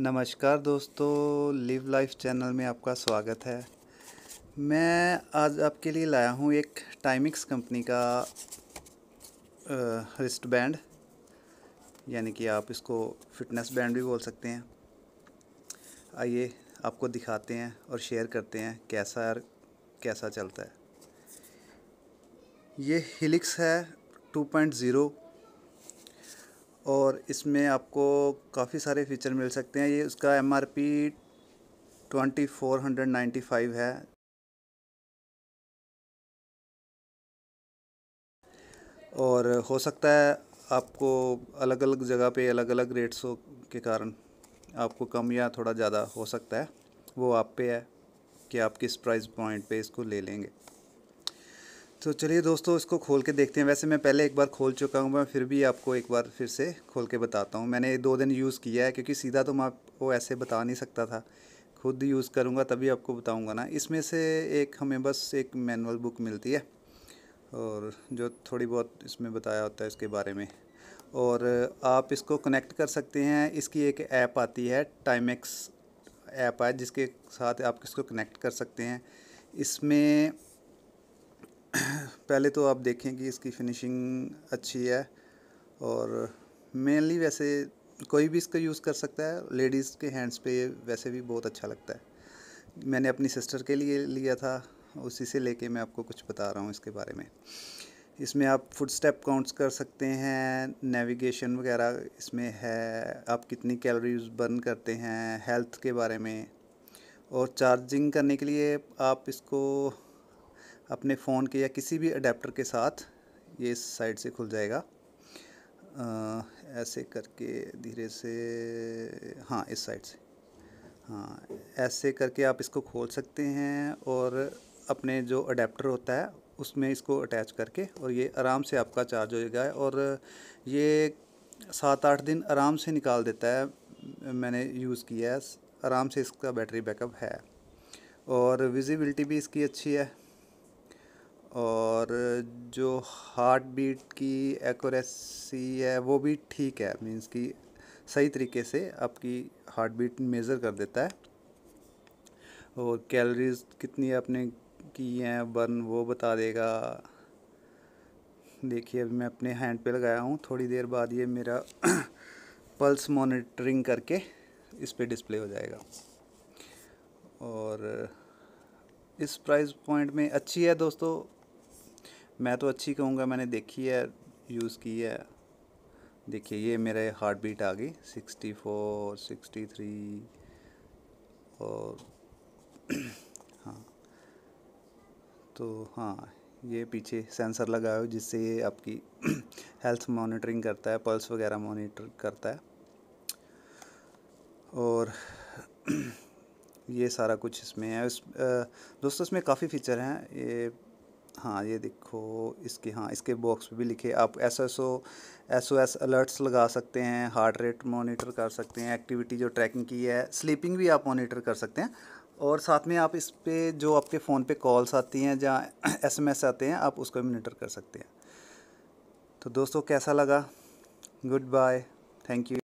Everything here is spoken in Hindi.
नमस्कार दोस्तों लिव लाइफ चैनल में आपका स्वागत है मैं आज आपके लिए लाया हूँ एक टाइमिक्स कंपनी का रिस्ट बैंड यानी कि आप इसको फिटनेस बैंड भी बोल सकते हैं आइए आपको दिखाते हैं और शेयर करते हैं कैसा कैसा चलता है ये हिलिक्स है 2.0 और इसमें आपको काफ़ी सारे फीचर मिल सकते हैं ये उसका M R P twenty four hundred ninety five है और हो सकता है आपको अलग अलग जगह पे अलग अलग रेट्स के कारण आपको कम या थोड़ा ज़्यादा हो सकता है वो आप पे है कि आप किस प्राइस पॉइंट पे इसको ले लेंगे तो चलिए दोस्तों इसको खोल के देखते हैं वैसे मैं पहले एक बार खोल चुका हूँ मैं फिर भी आपको एक बार फिर से खोल के बताता हूँ मैंने दो दिन यूज़ किया है क्योंकि सीधा तो मैं आपको ऐसे बता नहीं सकता था खुद यूज़ करूँगा तभी आपको बताऊँगा ना इसमें से एक हमें बस एक मैनुअल बुक मिलती है और जो थोड़ी बहुत इसमें बताया होता है इसके बारे में और आप इसको कनेक्ट कर सकते हैं इसकी एक ऐप आती है टाइमेक्स ऐप है जिसके साथ आप इसको कनेक्ट कर सकते हैं इसमें पहले तो आप देखें कि इसकी फिनिशिंग अच्छी है और मेनली वैसे कोई भी इसका यूज़ कर सकता है लेडीज़ के हैंड्स पे वैसे भी बहुत अच्छा लगता है मैंने अपनी सिस्टर के लिए लिया था उसी से लेके मैं आपको कुछ बता रहा हूँ इसके बारे में इसमें आप फुट स्टेप काउंट्स कर सकते हैं नेविगेशन वगैरह इसमें है आप कितनी कैलोरीज बर्न करते हैं हेल्थ के बारे में और चार्जिंग करने के लिए आप इसको अपने फ़ोन के या किसी भी अडेप्टर के साथ ये इस साइड से खुल जाएगा आ, ऐसे करके धीरे से हाँ इस साइड से हाँ ऐसे करके आप इसको खोल सकते हैं और अपने जो अडेप्टर होता है उसमें इसको अटैच करके और ये आराम से आपका चार्ज हो जाएगा और ये सात आठ दिन आराम से निकाल देता है मैंने यूज़ किया है आराम से इसका बैटरी बैकअप है और विजिबिलिटी भी इसकी अच्छी है और जो हार्ट बीट की एक्यूरेसी है वो भी ठीक है मीन्स कि सही तरीके से आपकी हार्ट बीट मेज़र कर देता है और कैलोरीज कितनी आपने की हैं बर्न वो बता देगा देखिए अभी मैं अपने हैंड पे लगाया हूँ थोड़ी देर बाद ये मेरा पल्स मॉनिटरिंग करके इस पर डिस्प्ले हो जाएगा और इस प्राइस पॉइंट में अच्छी है दोस्तों मैं तो अच्छी कहूँगा मैंने देखी है यूज़ की है देखिए ये मेरे हार्ट बीट आ गई सिक्सटी फोर सिक्सटी थ्री और हाँ तो हाँ ये पीछे सेंसर लगा हो जिससे ये आपकी हेल्थ मॉनिटरिंग करता है पल्स वगैरह मॉनिटर करता है और ये सारा कुछ इसमें है इस, दोस्तों इसमें काफ़ी फीचर हैं ये हाँ ये देखो इसके हाँ इसके बॉक्स पे भी लिखे आप S S O S O S alerts लगा सकते हैं हार्ट रेट मॉनिटर कर सकते हैं एक्टिविटी जो ट्रैकिंग की है स्लीपिंग भी आप मॉनिटर कर सकते हैं और साथ में आप इस पर जो आपके फ़ोन पे कॉल्स आती हैं जहाँ एस एम एस आते हैं आप उसको मॉनिटर कर सकते हैं तो दोस्तों कैसा लगा गुड बाय थैंक यू